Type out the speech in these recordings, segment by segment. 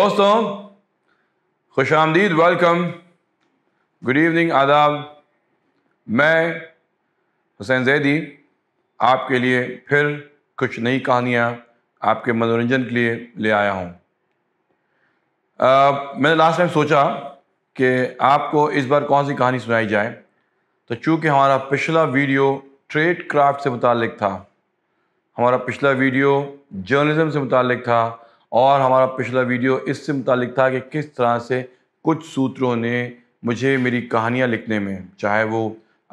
दोस्तों खुश आमदीद वेलकम गुड इवनिंग आदाब मैं हुसैन जैदी आपके लिए फिर कुछ नई कहानियाँ आपके मनोरंजन के लिए ले आया हूँ मैंने लास्ट टाइम सोचा कि आपको इस बार कौन सी कहानी सुनाई जाए तो चूँकि हमारा पिछला वीडियो ट्रेड क्राफ्ट से मुतल था हमारा पिछला वीडियो जर्नलिज्म से मुतल था और हमारा पिछला वीडियो इससे मुतालिक था कि किस तरह से कुछ सूत्रों ने मुझे मेरी कहानियाँ लिखने में चाहे वो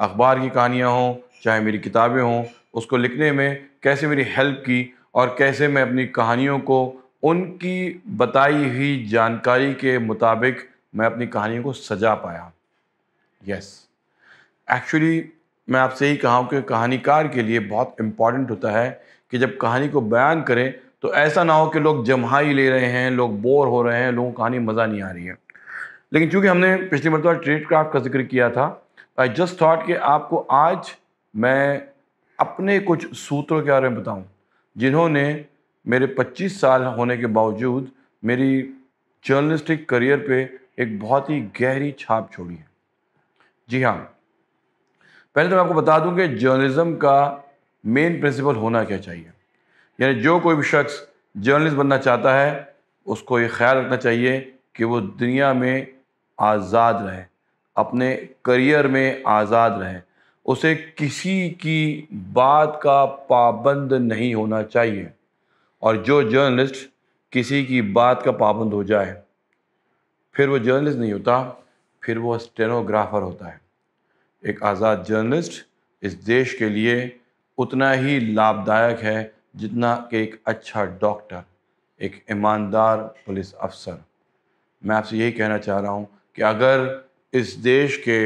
अखबार की कहानियाँ हों चाहे मेरी किताबें हों उसको लिखने में कैसे मेरी हेल्प की और कैसे मैं अपनी कहानियों को उनकी बताई हुई जानकारी के मुताबिक मैं अपनी कहानियों को सजा पाया यस yes. एक्चुअली मैं आपसे यही कहा कि कहानीकार के लिए बहुत इम्पॉर्टेंट होता है कि जब कहानी को बयान करें तो ऐसा ना हो कि लोग जमहाई ले रहे हैं लोग बोर हो रहे हैं लोगों को कहानी मज़ा नहीं आ रही है लेकिन चूँकि हमने पिछली मरतबा ट्रेड क्राफ्ट का जिक्र किया था आई जस्ट थाट कि आपको आज मैं अपने कुछ सूत्रों के बारे में बताऊँ जिन्होंने मेरे 25 साल होने के बावजूद मेरी जर्नलिस्टिक करियर पे एक बहुत ही गहरी छाप छोड़ी है जी हाँ पहले तो मैं आपको बता दूं कि जर्नलिज़म का मेन प्रिंसिपल होना क्या चाहिए यानी जो कोई भी शख्स जर्नलिस्ट बनना चाहता है उसको ये ख्याल रखना चाहिए कि वो दुनिया में आज़ाद रहे अपने करियर में आज़ाद रहे उसे किसी की बात का पाबंद नहीं होना चाहिए और जो जर्नलिस्ट किसी की बात का पाबंद हो जाए फिर वो जर्नलिस्ट नहीं होता फिर वो स्टेनोग्राफर होता है एक आज़ाद जर्नलिस्ट इस देश के लिए उतना ही लाभदायक है जितना कि एक अच्छा डॉक्टर एक ईमानदार पुलिस अफसर मैं आपसे यही कहना चाह रहा हूँ कि अगर इस देश के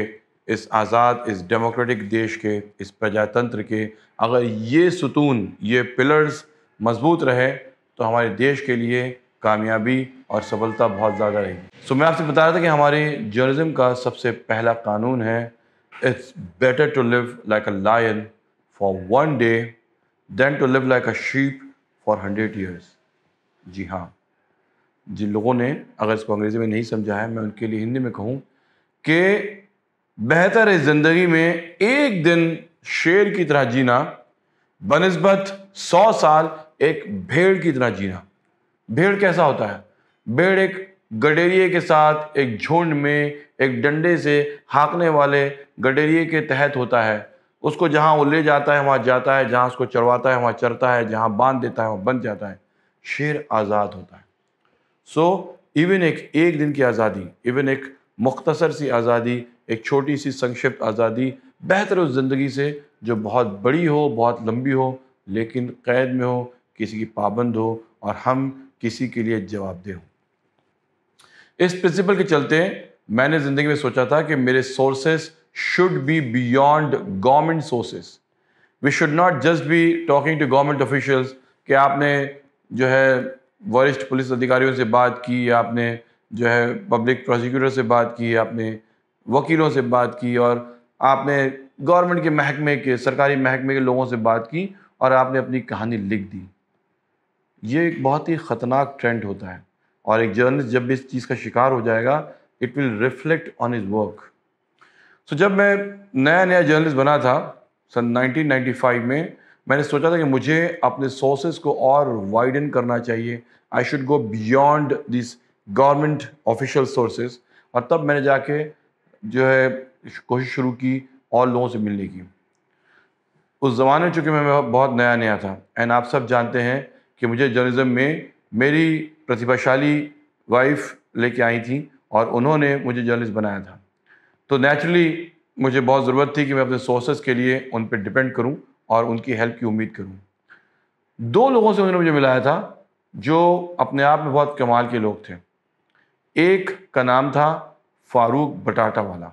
इस आज़ाद इस डेमोक्रेटिक देश के इस प्रजातंत्र के अगर ये सुतून ये पिलर्स मजबूत रहे तो हमारे देश के लिए कामयाबी और सफलता बहुत ज़्यादा रहेगी सो मैं आपसे बता रहा था कि हमारे जर्नलिज्म का सबसे पहला कानून है it's better to live like a lion for one day then to live like a sheep for hundred years जी हाँ जिन लोगों ने अगर इसको अंग्रेज़ी में नहीं समझा है मैं उनके लिए हिंदी में कहूँ कि बेहतर है ज़िंदगी में एक दिन शेर की तरह जीना बनस्बत सौ साल एक भेड़ की तरह जीना भेड़ कैसा होता है भेड़ एक गडेरिए के साथ एक झुंड में एक डंडे से हाँकने वाले गडेरिए के तहत होता है उसको जहाँ वो ले जाता है वहाँ जाता है जहाँ उसको चरवाता है वहाँ चरता है जहाँ बांध देता है वहाँ बंध जाता है शेर आज़ाद होता है सो so, इवन एक एक दिन की आज़ादी इवन एक मुख्तसर सी आज़ादी एक छोटी सी संक्षिप्त आज़ादी बेहतर उस ज़िंदगी से जो बहुत बड़ी हो बहुत लंबी हो लेकिन क़ैद में हो किसी की पाबंद हो और हम किसी के लिए जवाबदेह हों इस प्रिंसिपल के चलते मैंने ज़िंदगी में सोचा था कि मेरे sources should be beyond government sources. We should not just be talking to government officials कि आपने जो है वरिष्ठ पुलिस अधिकारियों से बात की आपने जो है पब्लिक प्रोसिक्यूटर से बात की आपने वकीलों से बात की और आपने गवर्नमेंट के महकमे के सरकारी महकमे के लोगों से बात की और आपने अपनी कहानी लिख दी ये एक बहुत ही ख़तरनाक ट्रेंड होता है और एक जर्नलिस्ट जब भी इस चीज़ का शिकार हो जाएगा it will reflect on is work so so, जब मैं नया नया जर्नलिस्ट बना था सन 1995 में मैंने सोचा था कि मुझे अपने सोर्सेज को और वाइडन करना चाहिए I should go beyond this government official sources और तब मैंने जाके जो है कोशिश शुरू की और लोगों से मिलने की उस ज़माने में चूँकि मैं बहुत नया नया था एंड आप सब जानते हैं कि मुझे जर्नलिज़म में मेरी प्रतिभाशाली वाइफ लेके आई थी और उन्होंने मुझे जर्नलिस्ट बनाया था तो नेचुरली मुझे बहुत ज़रूरत थी कि मैं अपने सोर्सेज के लिए उन पर डिपेंड करूँ और उनकी हेल्प की उम्मीद करूँ दो लोगों से उन्होंने मुझे मिलाया था जो अपने आप में बहुत कमाल के लोग थे एक का नाम था फारूक बटाटा वाला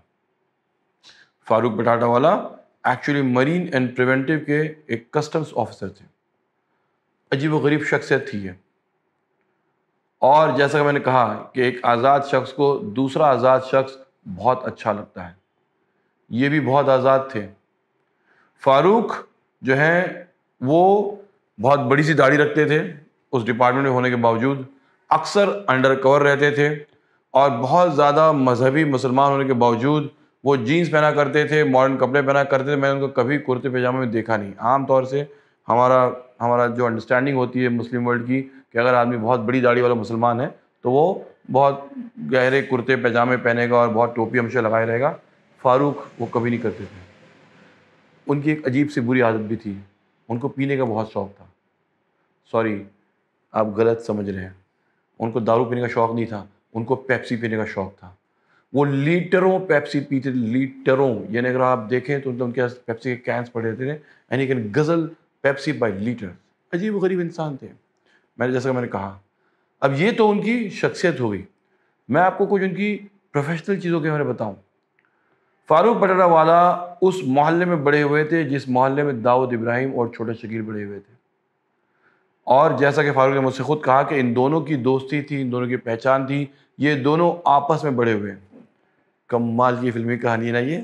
फारूक बटाटा वाला एक्चुअली मरीन एंड प्रिवेंटिव के एक कस्टम्स ऑफिसर थे अजीब गरीब शख्सियत थी ये और जैसा कि मैंने कहा कि एक आज़ाद शख्स को दूसरा आज़ाद शख्स बहुत अच्छा लगता है ये भी बहुत आज़ाद थे फारूक जो हैं वो बहुत बड़ी सी दाढ़ी रखते थे उस डिपार्टमेंट में होने के बावजूद अक्सर अंडर कवर रहते थे और बहुत ज़्यादा मजहबी मुसलमान होने के बावजूद वो जीन्स पहना करते थे मॉडर्न कपड़े पहना करते थे मैंने उनको कभी कुर्ते पैजामे में देखा नहीं आम तौर से हमारा हमारा जो अंडरस्टैंडिंग होती है मुस्लिम वर्ल्ड की कि अगर आदमी बहुत बड़ी दाढ़ी वाला मुसलमान है तो वो बहुत गहरे कुर्ते पैजामे पहनेगा और बहुत टोपी हमेशा लगाए रहेगा फारूक वो कभी नहीं करते थे उनकी एक अजीब सी बुरी आदत भी थी उनको पीने का बहुत शौक़ था सॉरी आप गलत समझ रहे हैं उनको दारू पीने का शौक़ नहीं था उनको पेप्सी पीने का शौक़ था वो लीटरों पेप्सी पीते लीटरों यानी अगर आप देखें तो उनके पास पेप्सी के कैंस पड़े रहते थे यानी कि गज़ल पेप्सी बाई लीटर अजीब गरीब इंसान थे मैंने जैसा मैंने कहा अब ये तो उनकी शख्सियत हो गई मैं आपको कुछ उनकी प्रोफेशनल चीज़ों के बारे में बताऊँ फारूक बटरा वाला उस मोहल्ले में बड़े हुए थे जिस मोहल्ले में दाऊद इब्राहिम और छोटा शकील बड़े हुए थे और जैसा कि फारूक ने मुझसे खुद कहा कि इन दोनों की दोस्ती थी इन दोनों की पहचान थी ये दोनों आपस में बड़े हुए हैं कमाल की फिल्मी कहानी ना ये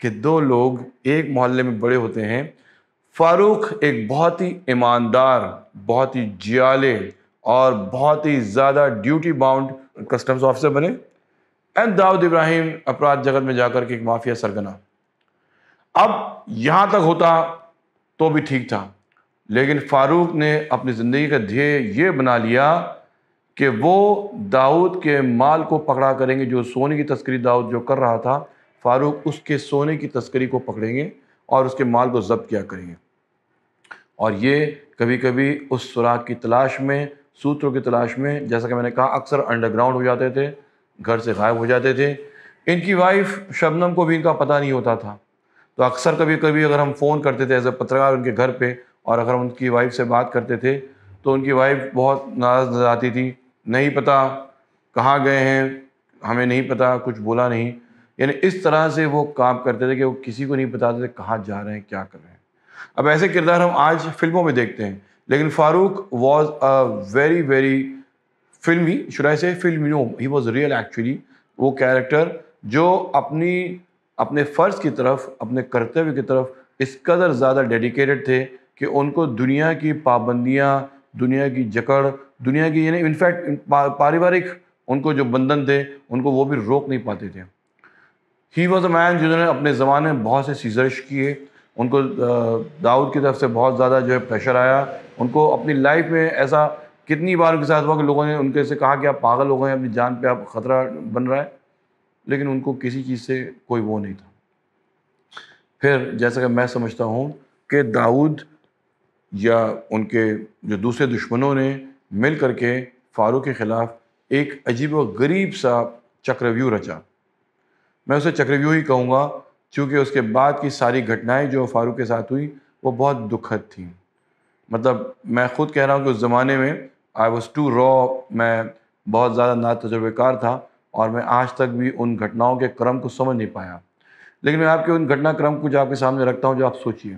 कि दो लोग एक मोहल्ले में बड़े होते हैं फारूक एक बहुत ही ईमानदार बहुत ही जियाले और बहुत ही ज़्यादा ड्यूटी बाउंड कस्टम्स ऑफिसर बने एंड दाऊद इब्राहिम अपराध जगत में जाकर के एक माफिया सरगना अब यहाँ तक होता तो भी ठीक था लेकिन फारूक ने अपनी ज़िंदगी का ध्येय ये बना लिया कि वो दाऊद के माल को पकड़ा करेंगे जो सोने की तस्करी दाऊद जो कर रहा था फारूक उसके सोने की तस्करी को पकड़ेंगे और उसके माल को जब्त किया करेंगे और ये कभी कभी उस सुराग की तलाश में सूत्रों की तलाश में जैसा कि मैंने कहा अक्सर अंडरग्राउंड हो जाते थे घर से गायब हो जाते थे इनकी वाइफ शबनम को भी इनका पता नहीं होता था तो अक्सर कभी कभी अगर हम फ़ोन करते थे एज ए पत्रकार उनके घर पे और अगर हम उनकी वाइफ से बात करते थे तो उनकी वाइफ बहुत नाराज़ नजर आती थी नहीं पता कहाँ गए हैं हमें नहीं पता कुछ बोला नहीं यानी इस तरह से वो काम करते थे कि वो किसी को नहीं बताते थे कहाँ जा रहे हैं क्या कर रहे हैं अब ऐसे किरदार हम आज फिल्मों में देखते हैं लेकिन Farooq was a very very फिल्मी शुरा से film no he was real actually वो कैरेक्टर जो अपनी अपने फ़र्ज की तरफ अपने कर्तव्य की तरफ इस कदर ज़्यादा डेडिकेटेड थे कि उनको दुनिया की पाबंदियाँ दुनिया की जकड़ दुनिया की यानी इनफैक्ट पारिवारिक उनको जो बंधन थे उनको वो भी रोक नहीं पाते थे ही वॉज अ मैन जिन्होंने अपने ज़माने में बहुत से सीजर्श किए उनको दाऊद की तरफ से बहुत ज़्यादा जो है प्रेशर आया उनको अपनी लाइफ में ऐसा कितनी बार उनके साथ हुआ कि लोगों ने उनके से कहा कि आप पागल हो गए अपनी जान पे आप ख़तरा बन रहा है लेकिन उनको किसी चीज़ से कोई वो नहीं था फिर जैसा कि मैं समझता हूँ कि दाऊद या उनके जो दूसरे दुश्मनों ने मिल कर के फ़ारूक के ख़िलाफ़ एक अजीब व गरीब सा चक्रव्यूह रचा मैं उसे चक्रव्यूह ही कहूँगा क्योंकि उसके बाद की सारी घटनाएं जो फारूक के साथ हुई वो बहुत दुखद थी मतलब मैं ख़ुद कह रहा हूँ कि उस ज़माने में आई वॉज़ टू रॉ मैं बहुत ज़्यादा ना तजुर्बेकार था और मैं आज तक भी उन घटनाओं के क्रम को समझ नहीं पाया लेकिन मैं आपके उन घटनाक्रम को जो आपके सामने रखता हूँ जो आप सोचिए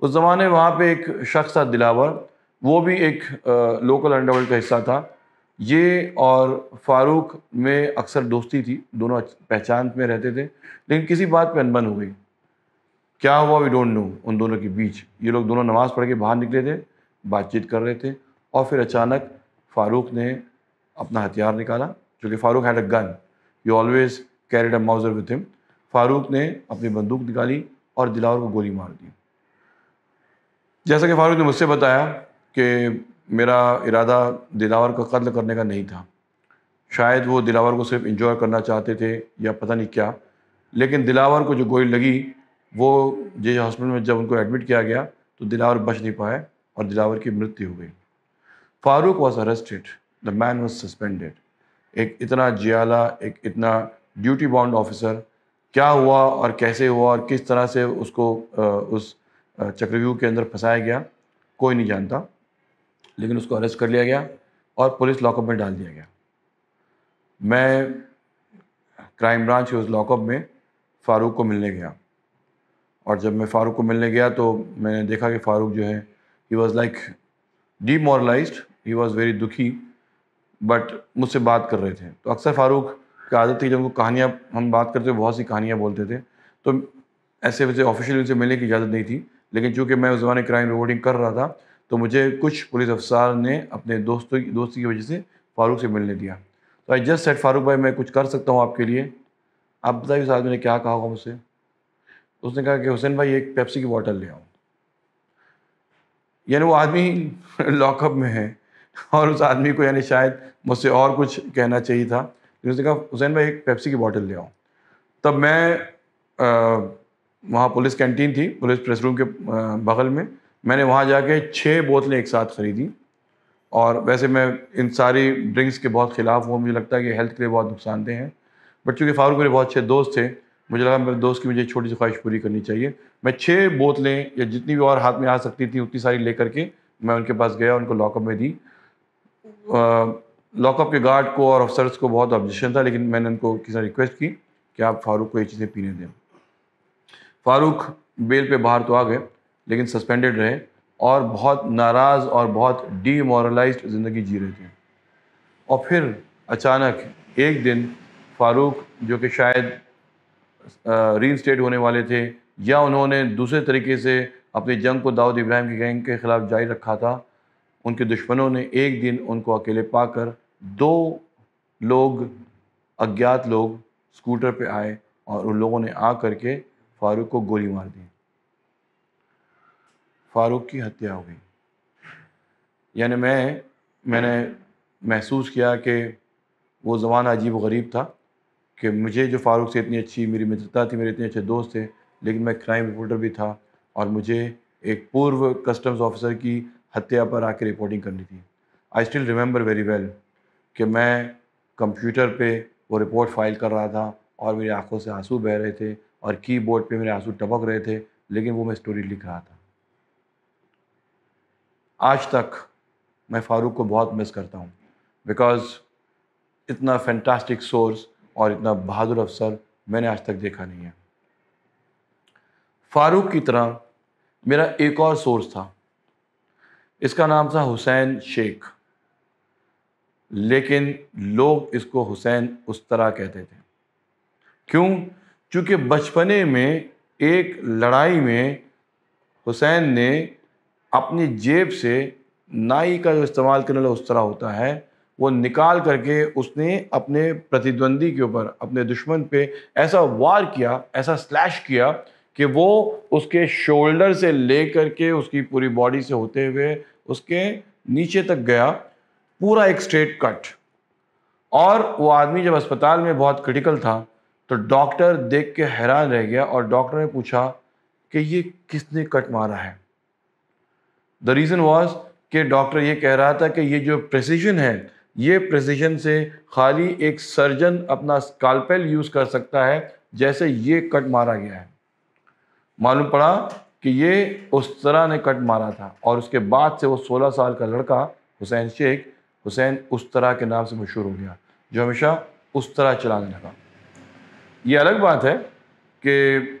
उस ज़माने वहाँ पर एक शख्स था दिलावर वो भी एक आ, लोकल अंडरवर्ल्ड का हिस्सा था ये और फारूक में अक्सर दोस्ती थी दोनों पहचान में रहते थे लेकिन किसी बात पे अनबन हो गई क्या हुआ वी डोंट नो उन दोनों के बीच ये लोग दोनों नमाज़ पढ़ के बाहर निकले थे बातचीत कर रहे थे और फिर अचानक फारूक ने अपना हथियार निकाला क्योंकि Farooq had a gun you always carried a Mauser with him Farooq ने अपनी बंदूक निकाली और दिलावर को गोली मार दी जैसा कि फारूक ने मुझसे बताया कि मेरा इरादा दिलावर का कत्ल करने का नहीं था शायद वो दिलावर को सिर्फ इंजॉय करना चाहते थे या पता नहीं क्या लेकिन दिलावर को जो गोली लगी वो जे हॉस्पिटल में जब उनको एडमिट किया गया तो दिलावर बच नहीं पाए और दिलावर की मृत्यु हो गई Farooq was arrested the man was suspended एक इतना जियाला एक इतना ड्यूटी बाउंड ऑफिसर क्या हुआ और कैसे हुआ और किस तरह से उसको उस चक्रव्यूह के अंदर फंसाया गया कोई नहीं जानता लेकिन उसको अरेस्ट कर लिया गया और पुलिस लॉकअप में डाल दिया गया मैं क्राइम ब्रांच उस लॉकअप में फ़ारूक को मिलने गया और जब मैं फ़ारूक को मिलने गया तो मैंने देखा कि फ़ारूक जो है he was like demoralise he was very दुखी बट मुझसे बात कर रहे थे तो अक्सर फ़ारूक की आदत थी जब उनको कहानियाँ हम बात करते थे बहुत सी कहानियाँ बोलते थे तो ऐसे वैसे ऑफिशियल से मिलने की इजाज़त नहीं थी लेकिन चूँकि मैं उस ज़माने क्राइम रिपोर्टिंग कर रहा था तो मुझे कुछ पुलिस अफसर ने अपने दोस्तों की दोस्ती की वजह से फारूक से मिलने दिया तो आई जस्ट सेट फारूक भाई मैं कुछ कर सकता हूँ आपके लिए आप बताइए उस आदमी ने क्या कहा होगा मुझसे उसने कहा कि हुसैन भाई एक पेप्सी की बॉटल ले आओ यानी वो आदमी लॉकअप में है और उस आदमी को यानी शायद मुझसे और कुछ कहना चाहिए था उसने कहा हुसैन भाई एक पेप्सी की बॉटल ले आओ तब मैं वहाँ पुलिस कैंटीन थी पुलिस प्रेस रूम के बगल में मैंने वहाँ जाके छः बोतलें एक साथ ख़रीदी और वैसे मैं इन सारी ड्रिंक्स के बहुत ख़िलाफ़ हूँ मुझे लगता है कि हेल्थ के लिए बहुत नुकसानदेह हैं बट चूँकि फारूक मेरे बहुत अच्छे दोस्त थे मुझे लगा मेरे दोस्त की मुझे छोटी सी ख्वाहिश पूरी करनी चाहिए मैं छः बोतलें या जितनी भी और हाथ में आ सकती थी उतनी सारी ले करके मैं उनके पास गया उनको लॉकअप में दी लॉकअप के गार्ड को और अफसर्स को बहुत ऑब्जेक्शन था लेकिन मैंने उनको किसी ने रिक्वेस्ट की कि आप फारूक को ये चीज़ें पीने दें फारूक बेल पे बाहर तो आ गए लेकिन सस्पेंडेड रहे और बहुत नाराज़ और बहुत डीमोरलाइज ज़िंदगी जी रहे थे और फिर अचानक एक दिन फारूक जो कि शायद री स्टेट होने वाले थे या उन्होंने दूसरे तरीके से अपनी जंग को दाऊद इब्राहिम की गैंग के ख़िलाफ़ जारी रखा था उनके दुश्मनों ने एक दिन उनको अकेले पाकर दो लोग अज्ञात लोग स्कूटर पे आए और उन लोगों ने आ करके फारूक को गोली मार दी फारूक की हत्या हो गई यानी मैं मैंने महसूस किया कि वो ज़माना अजीब गरीब था कि मुझे जो फ़ारूक से इतनी अच्छी मेरी मित्रता थी मेरे इतने अच्छे दोस्त थे लेकिन मैं क्राइम रिपोर्टर भी था और मुझे एक पूर्व कस्टम्स ऑफिसर की हत्या पर आके रिपोर्टिंग करनी थी I still remember very well कि मैं कंप्यूटर पे वो रिपोर्ट फाइल कर रहा था और मेरी आंखों से आंसू बह रहे थे और कीबोर्ड पे मेरे आंसू टपक रहे थे लेकिन वो मैं स्टोरी लिख रहा था आज तक मैं फ़ारूक को बहुत मिस करता हूँ बिकॉज़ इतना फैंटास्टिक सोर्स और इतना बहादुर अफसर मैंने आज तक देखा नहीं है फ़ारूक की तरह मेरा एक और सोर्स था इसका नाम था हुसैन शेख लेकिन लोग इसको हुसैन उस तरह कहते थे क्यों चूँकि बचपने में एक लड़ाई में हुसैन ने अपनी जेब से नाई का जो इस्तेमाल करने वाला उस्तरा होता है वो निकाल करके उसने अपने प्रतिद्वंदी के ऊपर अपने दुश्मन पे ऐसा वार किया ऐसा स्लैश किया कि वो उसके शोल्डर से ले करके उसकी पूरी बॉडी से होते हुए उसके नीचे तक गया पूरा एक स्ट्रेट कट और वो आदमी जब अस्पताल में बहुत क्रिटिकल था तो डॉक्टर देख के हैरान रह गया और डॉक्टर ने पूछा कि ये किसने कट मारा है द रीज़न वॉज कि डॉक्टर ये कह रहा था कि ये जो प्रेसिजन है ये प्रेसिजन से खाली एक सर्जन अपना स्कालपेल यूज़ कर सकता है जैसे ये कट मारा गया है मालूम पड़ा कि ये उस तरह ने कट मारा था और उसके बाद से वो 16 साल का लड़का हुसैन शेख हुसैन उस तरह के नाम से मशहूर हो गया जो हमेशा उस तरह चलाने लगा ये अलग बात है कि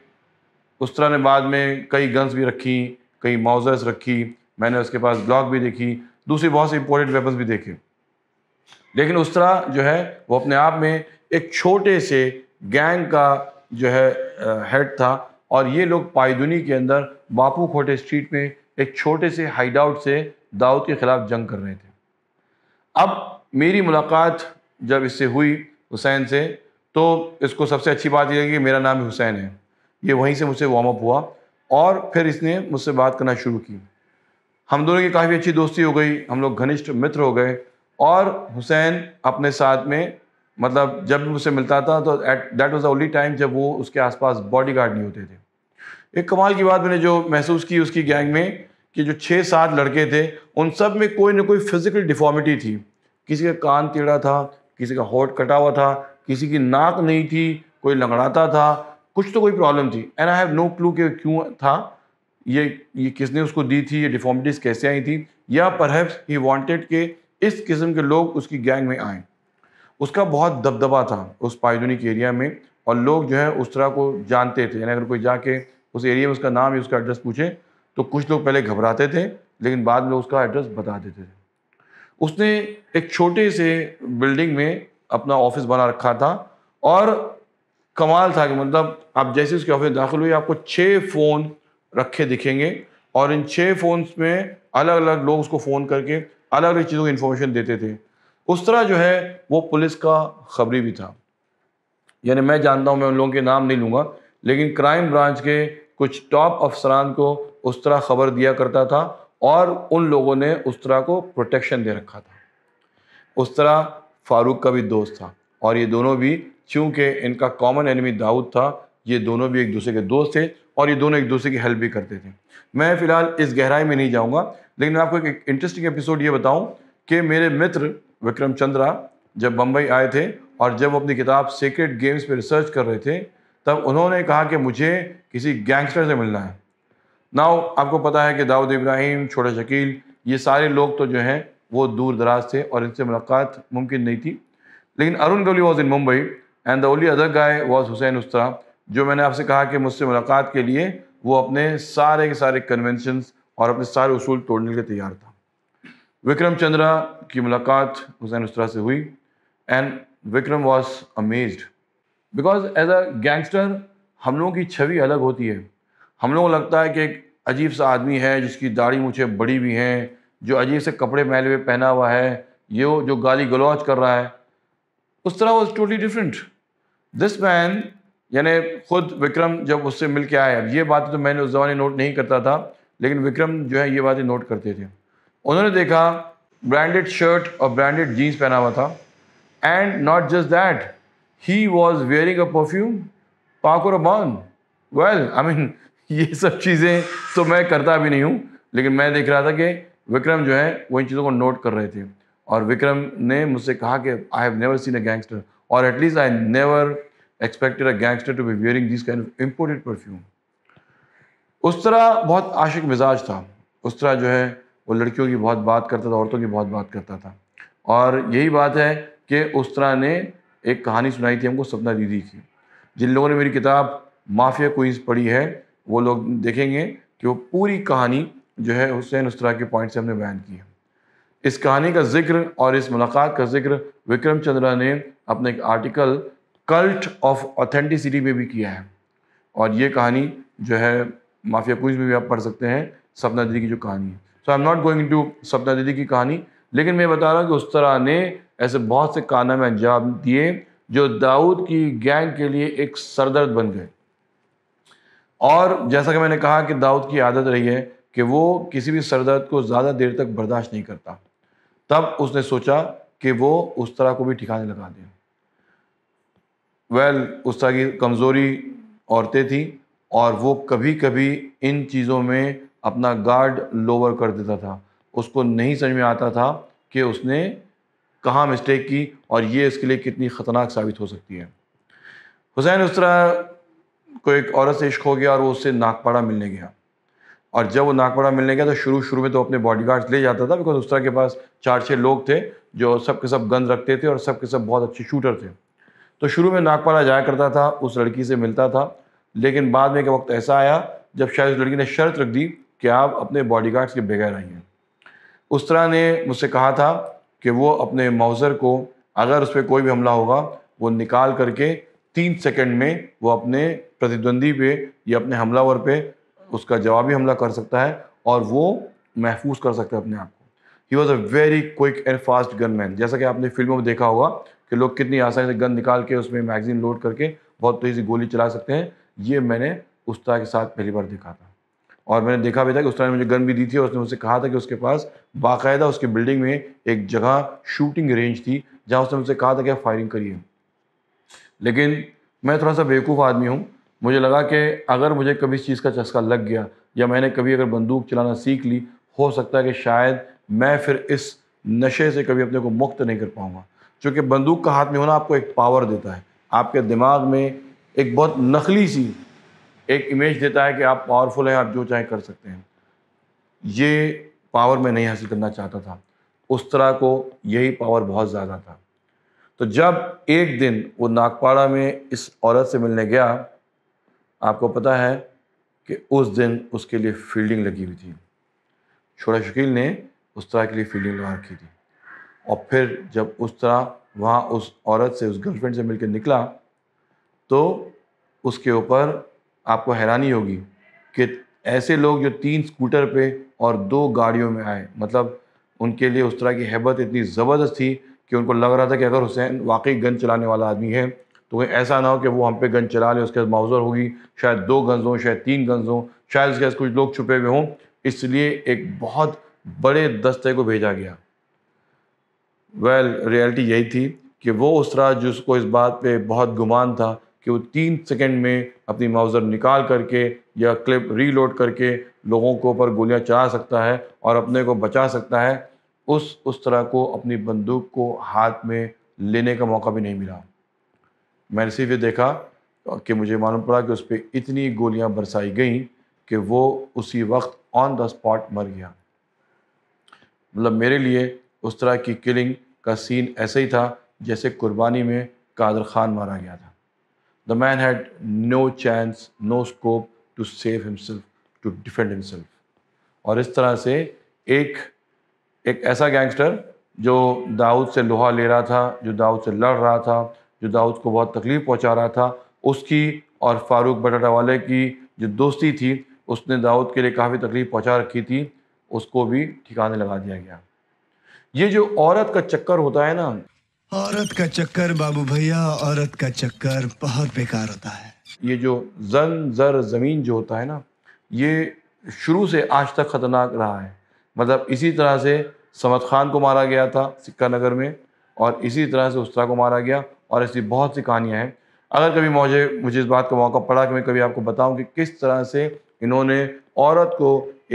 उस तरह ने बाद में कई गन्स भी रखी कई माउजर्स रखी मैंने उसके पास ब्लॉक भी देखी दूसरी बहुत से इंपॉर्टेंट वेपन्स भी देखे लेकिन उस तरह जो है वो अपने आप में एक छोटे से गैंग का जो है हेड था और ये लोग पायदुनी के अंदर बापू खोटे स्ट्रीट में एक छोटे से हाइड आउट से दाऊद के ख़िलाफ़ जंग कर रहे थे अब मेरी मुलाकात जब इससे हुई हुसैन से तो इसको सबसे अच्छी बात यह है कि मेरा नाम हुसैन है ये वहीं से मुझसे वार्म अप हुआ और फिर इसने मुझसे बात करना शुरू की हम दोनों की काफ़ी अच्छी दोस्ती हो गई हम लोग घनिष्ठ मित्र हो गए और हुसैन अपने साथ में मतलब जब भी मुझसे मिलता था तो at that was the only time जब वो उसके आसपास बॉडी गार्ड नहीं होते थे एक कमाल की बात मैंने जो महसूस की उसकी गैंग में कि जो छः सात लड़के थे उन सब में कोई ना कोई फिजिकल डिफॉर्मिटी थी किसी का कान टेढ़ा था किसी का होट कटा हुआ था किसी की नाक नहीं थी कोई लंगड़ाता था कुछ तो कोई प्रॉब्लम थी and I have no clue कि क्यों था ये ये किसने उसको दी थी ये डिफॉर्मिटीज़ कैसे आई थी या परहैप्स ही वांटेड के इस किस्म के लोग उसकी गैंग में आए उसका बहुत दबदबा था उस पायदुनिक एरिया में और लोग जो है उस तरह को जानते थे यानी अगर कोई जाके उस एरिया में उसका नाम या उसका एड्रेस पूछे तो कुछ लोग पहले घबराते थे लेकिन बाद में उसका एड्रेस बता देते थे उसने एक छोटे से बिल्डिंग में अपना ऑफिस बना रखा था और कमाल था कि मतलब आप जैसे उसके ऑफिस दाखिल हुए आपको छः फ़ोन रखे दिखेंगे और इन छः फ़ोन्स में अलग अलग लोग उसको फ़ोन करके अलग अलग चीज़ों की इन्फॉर्मेशन देते थे उस तरह जो है वो पुलिस का खबरी भी था यानी मैं जानता हूँ मैं उन लोगों के नाम नहीं लूँगा लेकिन क्राइम ब्रांच के कुछ टॉप अफसरान को उस तरह खबर दिया करता था और उन लोगों ने उस तरह को प्रोटेक्शन दे रखा था उस तरह फारूक का भी दोस्त था और ये दोनों भी चूँकि इनका कॉमन एनिमी दाऊद था ये दोनों भी एक दूसरे के दोस्त थे और ये दोनों एक दूसरे की हेल्प भी करते थे मैं फ़िलहाल इस गहराई में नहीं जाऊँगा लेकिन मैं आपको एक इंटरेस्टिंग एपिसोड ये बताऊँ कि मेरे मित्र विक्रम चंद्रा जब बम्बई आए थे और जब वो अपनी किताब सीक्रेट गेम्स पर रिसर्च कर रहे थे तब उन्होंने कहा कि मुझे किसी गैंगस्टर से मिलना है नाउ आपको पता है कि दाऊद इब्राहिम छोटा शकील ये सारे लोग तो जो हैं वो दूर दराज थे और इनसे मुलाकात मुमकिन नहीं थी लेकिन Arun Gawli was in Mumbai and the only other guy was Hussain Ustara जो मैंने आपसे कहा कि मुझसे मुलाकात के लिए वो अपने सारे के सारे कन्वेंशंस और अपने सारे उसूल तोड़ने के लिए तैयार था विक्रम चंद्रा की मुलाकात हुसैन उस्तरा से हुई and Vikram was amaze because as a gangster हम लोगों की छवि अलग होती है हम लोगों को लगता है कि एक अजीब सा आदमी है जिसकी दाढ़ी मुझे बड़ी भी हैं जो अजीब से कपड़े पहने हुए पहना हुआ है ये जो गाली गलौज कर रहा है उस तरह was totally different this man यानी खुद विक्रम जब उससे मिल के आए अब ये बात तो मैंने उस ज़माने नोट नहीं करता था लेकिन विक्रम जो है ये बातें नोट करते थे उन्होंने देखा ब्रांडेड शर्ट और ब्रांडेड जीन्स पहना हुआ था and not just that he was wearing a perfume Paco Rabanne well I mean ये सब चीज़ें तो मैं करता भी नहीं हूँ लेकिन मैं देख रहा था कि विक्रम जो है वो इन चीज़ों को नोट कर रहे थे और विक्रम ने मुझसे कहा कि I have never seen a gangster और at least I never expected a gangster to be wearing this kind of imported perfume उस तरह बहुत आशिक मिजाज था उस तरह जो है वो लड़कियों की बहुत बात करता था औरतों की बहुत बात करता था और यही बात है कि उस तरह ने एक कहानी सुनाई थी हमको सपना दीदी की जिन लोगों ने मेरी किताब माफिया क्वींस पढ़ी है वो लोग देखेंगे कि वो पूरी कहानी जो है हुसैन उस तरह के पॉइंट से हमने बयान की है इस कहानी का जिक्र और इस मुलाकात का जिक्र विक्रम चंद्रा ने अपने एक आर्टिकल कल्ट ऑफ ऑथेंटिसिटी पे भी किया है और ये कहानी जो है माफिया क्विज में भी आप पढ़ सकते हैं सपना दीदी की जो कहानी है so I am not going to Sapna दीदी की कहानी लेकिन मैं बता रहा हूँ कि उस तरह ने ऐसे बहुत से में अंजाम दिए जो दाऊद की गैंग के लिए एक सरदर्द बन गए और जैसा कि मैंने कहा कि दाऊद की आदत रही है कि वो किसी भी सरदर्द को ज़्यादा देर तक बर्दाश्त नहीं करता तब उसने सोचा कि वो उस तरह को भी ठिकाने लगा दें वेल तरह की कमज़ोरी औरतें थी और वो कभी कभी इन चीज़ों में अपना गार्ड लोअर कर देता था उसको नहीं समझ में आता था कि उसने कहाँ मिस्टेक की और ये इसके लिए कितनी ख़तरनाक साबित हो सकती है हुसैन उस तरह को एक औरत से इश्क हो गया और वो उससे नागपाड़ा मिलने गया और जब वो नागपाड़ा मिलने गया तो शुरू शुरू में तो अपने बॉडी गार्ड्स ले जाता था बिकॉज उस तरह के पास चार छः लोग थे जो सब के सब गंद रखते थे और सब के सब बहुत अच्छे शूटर थे तो शुरू में नागपाला जाया करता था उस लड़की से मिलता था लेकिन बाद में एक वक्त ऐसा आया जब शायद उस लड़की ने शर्त रख दी कि आप अपने बॉडी के बगैर आइए उस तरह ने मुझसे कहा था कि वो अपने माउज़र को अगर उस पर कोई भी हमला होगा वो निकाल करके तीन सेकंड में वो अपने प्रतिद्वंदी पे या अपने हमलावर पे उसका जवाबी हमला कर सकता है और वो महफूज कर सकता है अपने आप को he was a very quick and fast gunman जैसा कि आपने फिल्मों में देखा होगा कि लोग कितनी आसानी से गन निकाल के उसमें मैगजीन लोड करके बहुत तेज़ी गोली चला सकते हैं ये मैंने उस्ताद के साथ पहली बार देखा था और मैंने देखा भी था कि उस्ताद ने मुझे गन भी दी थी और उसने मुझसे कहा था कि उसके पास बाकायदा उसके बिल्डिंग में एक जगह शूटिंग रेंज थी जहाँ उसने मुझसे कहा था कि आप फायरिंग करिए लेकिन मैं थोड़ा सा बेवकूफ़ आदमी हूँ मुझे लगा कि अगर मुझे कभी इस चीज़ का चस्का लग गया या मैंने कभी अगर बंदूक चलाना सीख ली हो सकता है कि शायद मैं फिर इस नशे से कभी अपने को मुक्त नहीं कर पाऊँगा चूँकि बंदूक का हाथ में होना आपको एक पावर देता है आपके दिमाग में एक बहुत नकली सी एक इमेज देता है कि आप पावरफुल हैं आप जो चाहें कर सकते हैं ये पावर मैं नहीं हासिल करना चाहता था उस तरह को यही पावर बहुत ज़्यादा था तो जब एक दिन वो नागपाड़ा में इस औरत से मिलने गया आपको पता है कि उस दिन उसके लिए फील्डिंग लगी हुई थी छोटा शकील ने उस तरह के लिए फील्डिंग लगा रखी थी और फिर जब उस तरह वहाँ उस औरत से उस गर्लफ्रेंड से मिलकर निकला तो उसके ऊपर आपको हैरानी होगी कि ऐसे लोग जो तीन स्कूटर पे और दो गाड़ियों में आए मतलब उनके लिए उस तरह की हैबत इतनी ज़बरदस्त थी कि उनको लग रहा था कि अगर हुसैन वाकई गन चलाने वाला आदमी है तो ऐसा ना हो कि वो हम पे गन चला ले उसके बाद माउजर होगी शायद दो गन्स हों शायद तीन गन्स हों शायद उसके कुछ लोग छुपे हुए हों इसलिए एक बहुत बड़े दस्ते को भेजा गया वेल well, रियलिटी यही थी कि वो उसरा जिसको इस बात पे बहुत गुमान था कि वो तीन सेकंड में अपनी माउज़र निकाल करके या क्लिप रीलोड करके लोगों को ऊपर गोलियां चला सकता है और अपने को बचा सकता है उस उस तरह को अपनी बंदूक को हाथ में लेने का मौका भी नहीं मिला मैंने सिर्फ ये देखा कि मुझे मालूम पड़ा कि उस पर इतनी गोलियां बरसाई गई कि वो उसी वक्त ऑन द स्पॉट मर गया मतलब मेरे लिए उस तरह की किलिंग का सीन ऐसे ही था जैसे कुर्बानी में कादर खान मारा गया था the man had no chance no scope to save himself to defend himself और इस तरह से एक एक ऐसा गैंगस्टर जो दाऊद से लोहा ले रहा था जो दाऊद से लड़ रहा था जो दाऊद को बहुत तकलीफ़ पहुंचा रहा था उसकी और फारूक बटाटा वाले की जो दोस्ती थी उसने दाऊद के लिए काफ़ी तकलीफ़ पहुंचा रखी थी उसको भी ठिकाने लगा दिया गया ये जो औरत का चक्कर होता है ना औरत का चक्कर बाबू भैया औरत का चक्कर बहुत बेकार होता है ये जो जन जर ज़मीन जो होता है ना ये शुरू से आज तक ख़तरनाक रहा है मतलब इसी तरह से समद खान को मारा गया था सिक्का नगर में और इसी तरह से उस्तरा को मारा गया और ऐसी बहुत सी कहानियाँ हैं अगर कभी मुझे मुझे इस बात का मौका पड़ा कि मैं कभी आपको बताऊं कि किस तरह से इन्होंने औरत को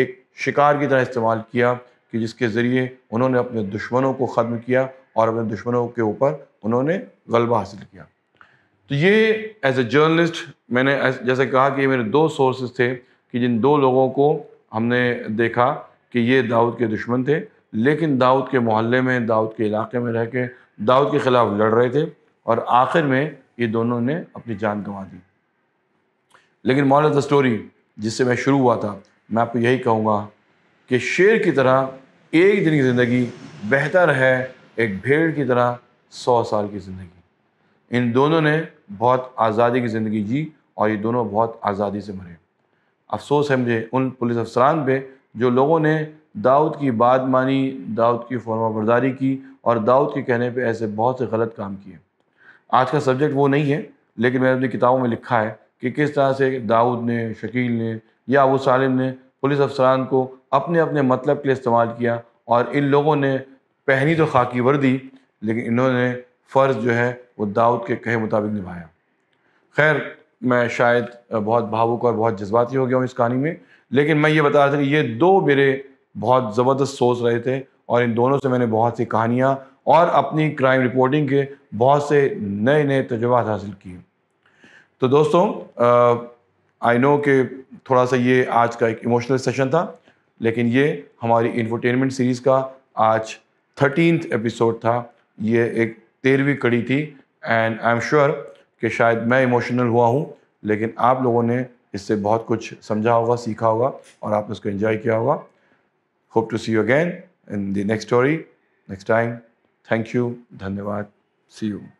एक शिकार की तरह इस्तेमाल किया कि जिसके ज़रिए उन्होंने अपने दुश्मनों को ख़त्म किया और अपने दुश्मनों के ऊपर उन्होंने गलबा हासिल किया तो ये एज ए जर्नलिस्ट मैंने जैसे कहा कि मेरे दो सोर्सेज थे कि जिन दो लोगों को हमने देखा कि ये दाऊद के दुश्मन थे लेकिन दाऊद के मोहल्ले में दाऊद के इलाके में रह के दाऊद के ख़िलाफ़ लड़ रहे थे और आखिर में ये दोनों ने अपनी जान गंवा दी लेकिन मॉल ऑफ द स्टोरी जिससे मैं शुरू हुआ था मैं आपको यही कहूँगा कि शेर की तरह एक दिन की ज़िंदगी बेहतर है एक भेड़ की तरह सौ साल की ज़िंदगी इन दोनों ने बहुत आज़ादी की ज़िंदगी जी और ये दोनों बहुत आज़ादी से मरे अफसोस है मुझे उन पुलिस अफसरान पे जो लोगों ने दाऊद की बात मानी दाऊद की फॉर्माबरदारी की और दाऊद के कहने पे ऐसे बहुत से गलत काम किए आज का सब्जेक्ट वो नहीं है लेकिन मैंने अपनी किताबों में लिखा है कि किस तरह से दाऊद ने शकील ने या अबू सालिम ने पुलिस अफसरान को अपने अपने मतलब के लिए इस्तेमाल किया और इन लोगों ने पहनी तो खाकी वर्दी लेकिन इन्होंने फ़र्ज़ जो है वो दाऊद के कहे मुताबिक निभाया खैर मैं शायद बहुत भावुक और बहुत जज्बाती हो गया हूँ इस कहानी में लेकिन मैं ये बता रहा था कि ये दो मेरे बहुत ज़बरदस्त सोच रहे थे और इन दोनों से मैंने बहुत सी कहानियाँ और अपनी क्राइम रिपोर्टिंग के बहुत से नए नए तजुर्बात हासिल किए तो दोस्तों आ, आई नो कि थोड़ा सा ये आज का एक इमोशनल सेशन था लेकिन ये हमारी इन्फोटेनमेंट सीरीज़ का आज थर्टीन एपिसोड था ये एक तेरहवीं कड़ी थी एंड आई एम श्योर कि शायद मैं इमोशनल हुआ हूँ लेकिन आप लोगों ने इससे बहुत कुछ समझा होगा सीखा होगा और आपने उसको इन्जॉय किया होगा hope to see you again in the next story next time thank you धन्यवाद सी यू